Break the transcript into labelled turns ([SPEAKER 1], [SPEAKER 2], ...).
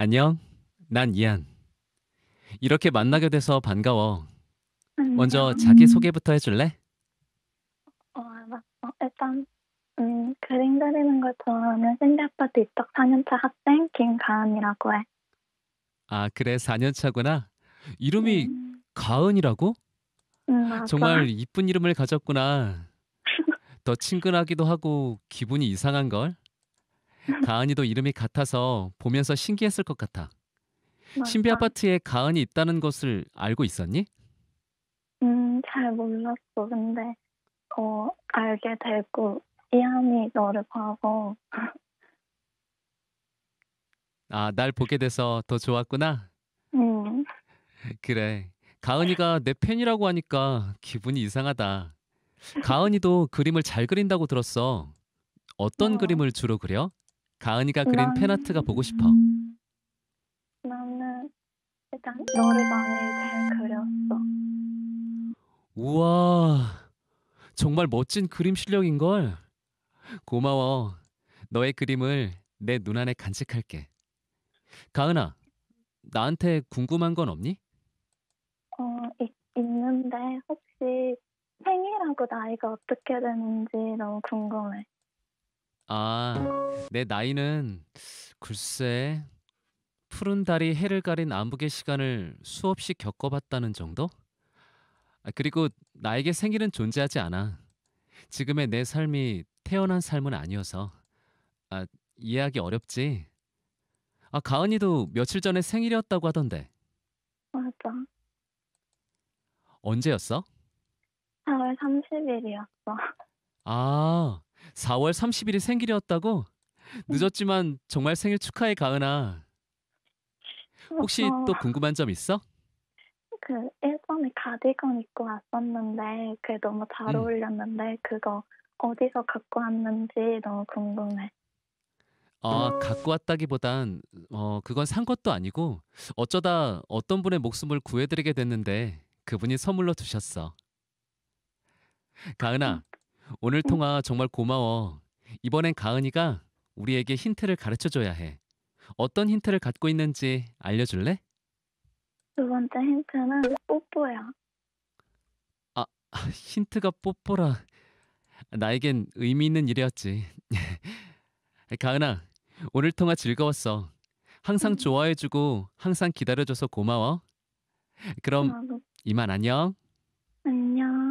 [SPEAKER 1] 안녕, 난 이안. 이렇게 만나게 돼서 반가워. 먼저 자기소개부터 해줄래?
[SPEAKER 2] 어, 어 일단 음, 그림 그리는 걸 좋아하는 신디 아파트 입덕 4년차 학생 김가은이라고 해.
[SPEAKER 1] 아, 그래, 4년 차구나. 이름이 음. 가은이라고? 음, 정말 이쁜 이름을 가졌구나. 더 친근하기도 하고 기분이 이상한 걸. 가은이도 이름이 같아서 보면서 신기했을 것 같아. 신비 아파트에 가은이 있다는 것을 알고 있었니?
[SPEAKER 2] 음, 잘 몰랐어. 근데 어, 알게 되고 이안이 너를 보고
[SPEAKER 1] 아, 날 보게 돼서 더 좋았구나. 음, 그래. 가은이가 내 팬이라고 하니까 기분이 이상하다. 가은이도 그림을 잘 그린다고 들었어. 어떤 어, 그림을 주로 그려? 가은이가 그린 난- 팬아트가 보고 싶어.
[SPEAKER 2] 나는 일단 너를 많이 잘 그렸어.
[SPEAKER 1] 우와, 정말 멋진 그림 실력인걸. 고마워. 너의 그림을 내 눈안에 간직할게. 가은아, 나한테 궁금한 건 없니?
[SPEAKER 2] 어, 있, 있는데 혹시 생일하고 나이가 어떻게 되는지 너무 궁금해.
[SPEAKER 1] 아, 내 나이는 글쎄 푸른 달이 해를 가린 암흑의 시간을 수없이 겪어봤다는 정도? 아, 그리고 나에게 생일은 존재하지 않아. 지금의 내 삶이 태어난 삶은 아니어서. 아, 이해하기 어렵지. 아, 가은이도 며칠 전에 생일이었다고 하던데. 맞아. 언제였어?
[SPEAKER 2] 4월 30일이었어.
[SPEAKER 1] 아, 4월 30일이 생일이었다고? 늦었지만 정말 생일 축하해 가은아.
[SPEAKER 2] 혹시 또
[SPEAKER 1] 궁금한 점 있어?
[SPEAKER 2] 그 일본에 가디건 입고 왔었는데 그게 너무 잘 음. 어울렸는데 그거 어디서 갖고 왔는지 너무 궁금해.
[SPEAKER 1] 어, 갖고 왔다기보단 어, 그건 산 것도 아니고 어쩌다 어떤 분의 목숨을 구해드리게 됐는데 그분이 선물로 주셨어. 가은아, 음. 오늘 음. 통화 정말 고마워. 이번엔 가은이가 우리에게 힌트를 가르쳐 줘야 해. 어떤 힌트를 갖고 있는지 알려줄래?
[SPEAKER 2] 두 번째 힌트는 뽀뽀야.
[SPEAKER 1] 아, 힌트가 뽀뽀라. 나에겐 의미 있는 일이었지. 가은아, 오늘 통화 즐거웠어. 항상 음. 좋아해주고 항상 기다려줘서 고마워. 그럼 이만 안녕.
[SPEAKER 2] 안녕.